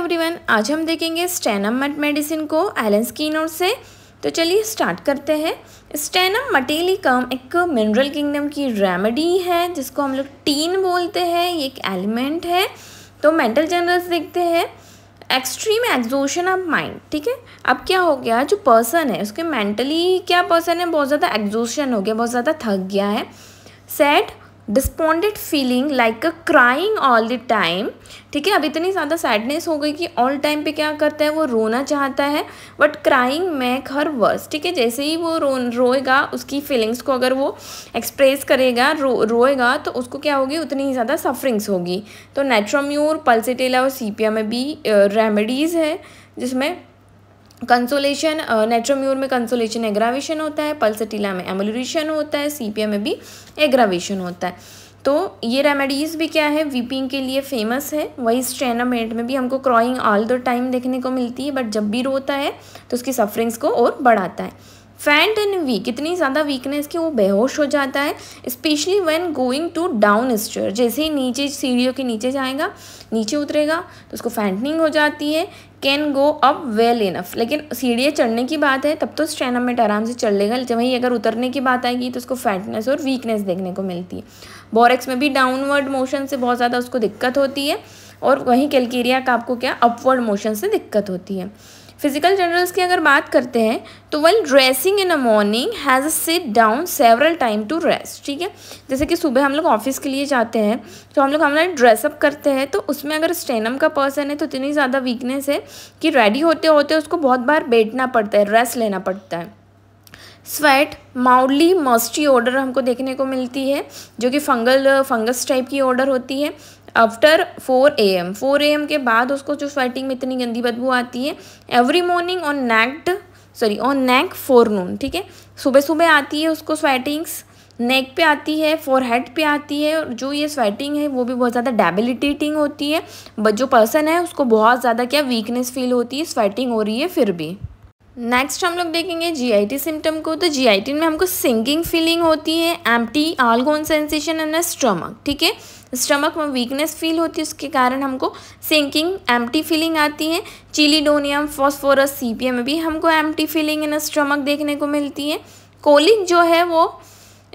everyone आज हम देखेंगे स्टेनम मट मेडिसिन को एलन स्कीनोर से तो चलिए स्टार्ट करते हैं स्टेनम मटेलिकम एक मिनरल किंगडम की रेमेडी है जिसको हम लोग टीन बोलते हैं ये एक एलिमेंट है तो मेंटल जनरल्स देखते हैं एक्सट्रीम एग्जोशन ऑफ माइंड ठीक है अब क्या हो गया जो पर्सन है उसके मेंटली क्या पर्सन है बहुत ज़्यादा एग्जोशन हो गया बहुत ज़्यादा थक गया है sad despondent feeling like a crying all the time ठीक है अब इतनी ज़्यादा सैडनेस हो गई कि ऑल टाइम पे क्या करता है वो रोना चाहता है but crying make her worse ठीक है जैसे ही वो रो रोएगा उसकी फीलिंग्स को अगर वो एक्सप्रेस करेगा रो रोएगा तो उसको क्या होगी उतनी ही ज़्यादा सफरिंग्स होगी तो नेट्रोम्योर पल्सिटेला और सीपिया में भी रेमेडीज़ है जिसमें कंसोलेशन नेट्रोम्यूर uh, में कंसोलेशन एग्रावेशन होता है पल्सटीला में एमोलेशन होता है सीपिया में भी एग्रावेशन होता है तो ये रेमेडीज़ भी क्या है वीपिंग के लिए फेमस है वही स्ट्रेनामेट में भी हमको क्रॉइंग ऑल द टाइम देखने को मिलती है बट जब भी रोता है तो उसकी सफरिंग्स को और बढ़ाता है फैट एंड वीक इतनी ज़्यादा वीकनेस कि वो बेहोश हो जाता है specially when going to down stair जैसे ही नीचे सीढ़ियों के नीचे जाएगा नीचे उतरेगा तो उसको फैंटनिंग हो जाती है can go up well enough लेकिन सीढ़ियाँ चढ़ने की बात है तब तो स्ट्रेनामेट आराम से चढ़ लेगा वहीं अगर उतरने की बात आएगी तो उसको फैटनेस और वीकनेस देखने को मिलती है बोरेक्स में भी डाउनवर्ड मोशन से बहुत ज़्यादा उसको दिक्कत होती है और वहीं कैलकेरिया का आपको क्या अपवर्ड मोशन से दिक्कत होती है फिजिकल जनरल्स की अगर बात करते हैं तो well dressing in a morning has a sit down several time to rest ठीक है जैसे कि सुबह हम लोग ऑफिस के लिए जाते हैं तो हम लोग हमारा ड्रेसअप करते हैं तो उसमें अगर स्टेनम का पर्सन है तो इतनी ज़्यादा वीकनेस है कि रेडी होते होते उसको बहुत बार बैठना पड़ता है रेस्ट लेना पड़ता है स्वेट माउडली मस्टी ऑर्डर हमको देखने को मिलती है जो कि फंगल फंगस टाइप की ऑर्डर होती है after four A M four A M के बाद उसको जो स्वेटिंग में इतनी गंदी बदबू आती है every morning on naked sorry on neck forenoon ठीक है सुबह सुबह आती है उसको स्वेटिंग्स नेक पे आती है फोर हेड पे आती है और जो ये स्वेटिंग है वो भी बहुत ज़्यादा डेबिलिटेटिंग होती है बट जो पर्सन है उसको बहुत ज़्यादा क्या वीकनेस फील होती है स्वेटिंग हो रही है फिर भी नेक्स्ट हम लोग देखेंगे जीआईटी सिम्टम को तो जीआईटी में हमको सिंकिंग फीलिंग होती है empty all gone sensation in stomach ठीक है स्टमक में वीकनेस फील होती है उसके कारण हमको सिंकिंग एम्प्टी फीलिंग आती है चिलीडोनियम फॉस्फोरस सीपीएम में भी हमको एम्प्टी फीलिंग इन स्टमक देखने को मिलती है कोलिक जो है वो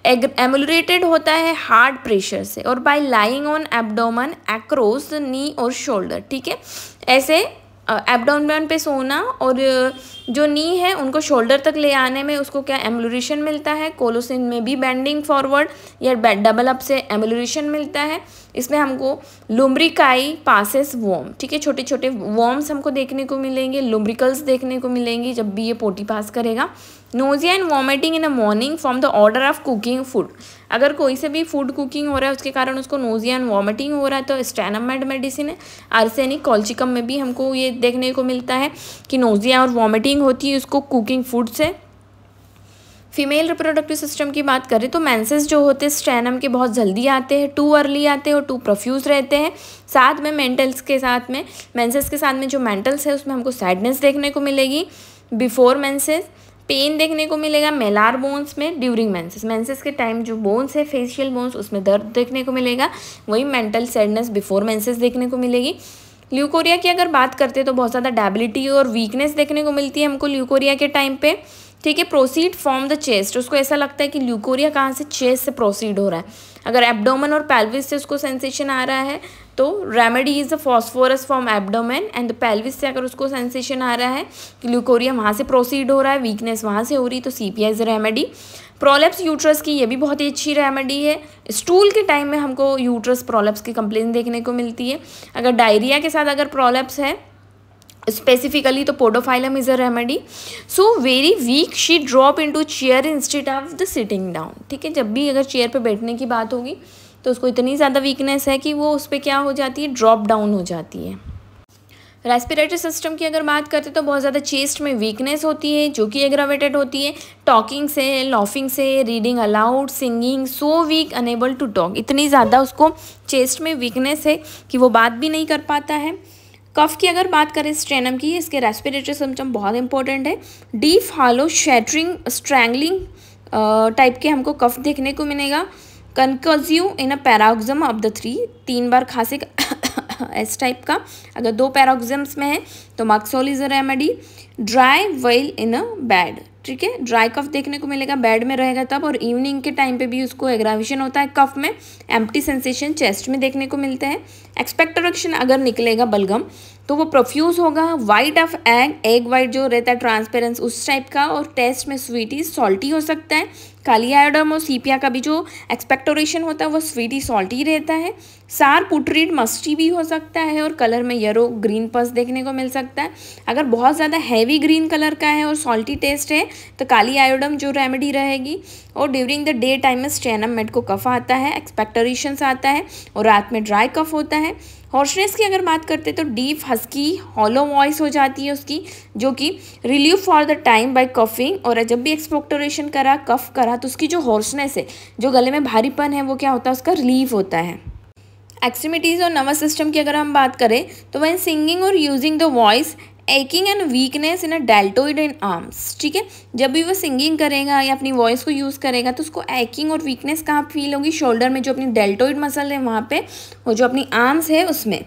एमुलरेटेड होता है हार्ट प्रेशर से और by lying on abdomen across knee और शोल्डर ठीक है ऐसे एबडोमन पे सोना और जो नी है उनको शोल्डर तक ले आने में उसको क्या एमुलरेशन मिलता है कोलोसिन में भी बैंडिंग फॉरवर्ड या डबल अप से एमुलरेशन मिलता है इसमें हमको लुम्ब्रिकाई पासिस वोम ठीक है छोटे छोटे वॉम्स हमको देखने को मिलेंगे लुम्ब्रिकल्स देखने को मिलेंगी जब भी ये पोटी पास करेगा nausea and vomiting in a morning from the odour of cooking food अगर कोई से भी फूड कुकिंग हो रहा है उसके कारण उसको नोजिया एंड वॉमिटिंग हो रहा है तो स्टैनमेड मेडिसिन है आर्सेनिक कॉल्चिकम में भी हमको ये देखने को मिलता है कि नोजिया और वॉमिटिंग होती है उसको कुकिंग फूड से फीमेल रिप्रोडक्टिव सिस्टम की बात करें तो मैंसेस जो होते हैं स्ट्रैनम के बहुत जल्दी आते हैं टू अर्ली आते हैं और टू प्रफ्यूज रहते हैं साथ में मेंटल्स के साथ में मैंसेस के साथ में जो मेंटल्स है उसमें हमको सैडनेस देखने को मिलेगी बिफोर मैंसेस पेन देखने को मिलेगा मेलार बोन्स में ड्यूरिंग मैंसेस मैंसेस के टाइम जो बोन्स है फेशियल बोन्स उसमें दर्द देखने को मिलेगा वही मेंटल सैडनेस बिफोर मैंसेस देखने को मिलेगी ल्यूकोरिया की अगर बात करते हैं तो बहुत ज़्यादा डेबिलिटी और वीकनेस देखने को मिलती है हमको ल्यूकोरिया के टाइम पे ठीक है प्रोसीड फ्रॉम द चेस्ट उसको ऐसा लगता है कि ल्यूकोरिया कहाँ से चेस्ट से प्रोसीड हो रहा है अगर एबडोमन और पैल्विस से उसको सेंसेशन आ रहा है तो remedy is a phosphorus from abdomen and the pelvis से अगर उसको सेंसेशन आ रहा है कि ल्यूकोरिया वहाँ से प्रोसीड हो रहा है वीकनेस वहाँ से हो रही है तो C P is remedy prolapse uterus की ये भी बहुत ही अच्छी रेमेडी है स्टूल के टाइम में हमको यूट्रस प्रोलेप्स की कंप्लेन देखने को मिलती है अगर डायरिया के साथ अगर प्रोलेप्स है स्पेसिफिकली तो podophyllum is a remedy so very weak she drop into chair instead of the sitting down ठीक है जब भी अगर चेयर पर बैठने की बात होगी तो उसको इतनी ज़्यादा वीकनेस है कि वो उस पर क्या हो जाती है ड्रॉप डाउन हो जाती है रेस्पिरेटरी सिस्टम की अगर बात करते तो बहुत ज़्यादा चेस्ट में वीकनेस होती है जो कि एग्रावेटेड होती है टॉकिंग से लॉफिंग से reading aloud singing so weak unable to talk इतनी ज़्यादा उसको चेस्ट में वीकनेस है कि वो बात भी नहीं कर पाता है कफ की अगर बात करें स्ट्रेनम की इसके रेस्पिरेटरी सिम्टम बहुत इंपॉर्टेंट है deep hollow shattering strangling type के हमको कफ देखने को मिलेगा concussive in a paroxysm of the three तीन बार खासिक एस टाइप का अगर दो पैराग्जम्स में है तो माक्सोलिज remedy dry well in a bed ठीक है ड्राई कफ देखने को मिलेगा बेड में रहेगा तब और इवनिंग के टाइम पे भी उसको एग्राविशन होता है कफ में एम्प्टी सेंसेशन चेस्ट में देखने को मिलता है एक्सपेक्टोरक्शन अगर निकलेगा बलगम तो वो प्रोफ्यूज़ होगा white of egg egg white जो रहता है ट्रांसपेरेंस उस टाइप का और टेस्ट में स्वीटी सॉल्टी हो सकता है काली आयोडम और सीपिया का भी जो एक्सपेक्टोरेशन होता है वो स्वीटी सॉल्टी रहता है सार पुटरीड मस्टी भी हो सकता है और कलर में येरो ग्रीन पस देखने को मिल सकता है अगर बहुत ज़्यादा हैवी ग्रीन कलर का है और सॉल्टी टेस्ट है तो काली आयोडम जो रेमेडी रहेगी और ड्यूरिंग द डे टाइम में स्टेनम मेड को कफ आता है एक्सपेक्टोरेशंस आता है और रात में ड्राई कफ होता है हॉर्शनेस की अगर बात करते तो डीप हस्की हॉलो वॉइस हो जाती है उसकी जो कि relieve for the time by coughing और जब भी एक्सपोक्टोरेशन करा कफ करा तो उसकी जो हॉर्शनेस है जो गले में भारीपन है वो क्या होता है उसका रिलीव होता है एक्सट्रीमिटीज़ और नर्वस सिस्टम की अगर हम बात करें तो वैन सिंगिंग और using the voice aching and weakness in a deltoid in arms ठीक है जब भी वो सिंगिंग करेगा या अपनी वॉइस को यूज़ करेगा तो उसको एकिंग और वीकनेस कहाँ फील होगी शोल्डर में जो अपनी डेल्टोइड मसल है वहाँ पे और जो अपनी आर्म्स है उसमें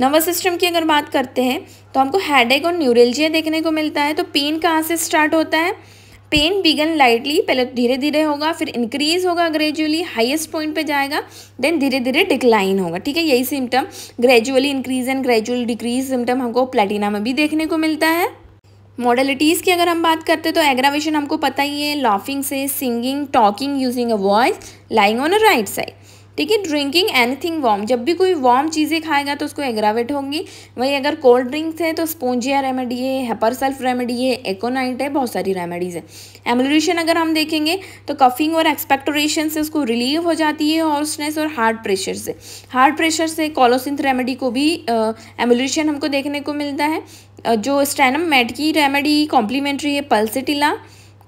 नर्वस सिस्टम की अगर बात करते हैं तो हमको हेडेक और न्यूरेल्जिया देखने को मिलता है तो पेन कहाँ से स्टार्ट होता है पेन बिगन लाइटली पहले तो धीरे धीरे होगा फिर इंक्रीज होगा ग्रेजुअली हाईएस्ट पॉइंट पे जाएगा देन धीरे धीरे डिक्लाइन होगा ठीक है यही symptom gradually increase and gradual decrease symptom हमको प्लेटिना में भी देखने को मिलता है मॉडलिटीज़ की अगर हम बात करते तो एग्रावेशन हमको पता ही है लॉफिंग से singing talking using a voice lying on a right side ठीक है ड्रिंकिंग एनीथिंग वार्म जब भी कोई वार्म चीज़ें खाएगा तो उसको एग्रावेट होंगी वही अगर कोल्ड तो ड्रिंक्स है तो स्पोंजिया रेमेडी है हेपर सेल्फ रेमेडी है एकोनाइट है बहुत सारी रेमेडीज़ है एमोलेशन अगर हम देखेंगे तो कफिंग और एक्सपेक्टोरेशन से उसको रिलीव हो जाती है हॉर्सनेस और हार्ट प्रेशर से हार्ट प्रेशर से कॉलोसिंथ रेमेडी को भी एमुलरेशन हमको देखने को मिलता है जो स्टैनम मेट की रेमेडी कॉम्प्लीमेंट्री है पल्सिटिला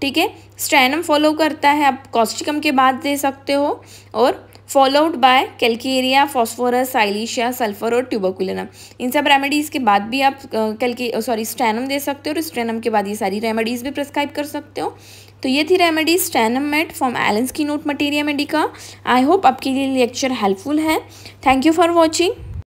ठीक है स्ट्रैनम फॉलो करता है आप कॉस्टिकम के बाद दे सकते हो और followed by calcarea phosphorus silicea sulphur और ट्यूबोकुलनम इन सब रेमेडीज़ के बाद भी आप कैल्के सॉरी स्टेनम दे सकते हो और स्टेनम के बाद ये सारी रेमेडीज़ भी प्रिस्क्राइब कर सकते हो तो ये थी remedy stannum met from Allen's की note materia medica I hope आपके लिए लेक्चर हेल्पफुल है थैंक यू फॉर वॉचिंग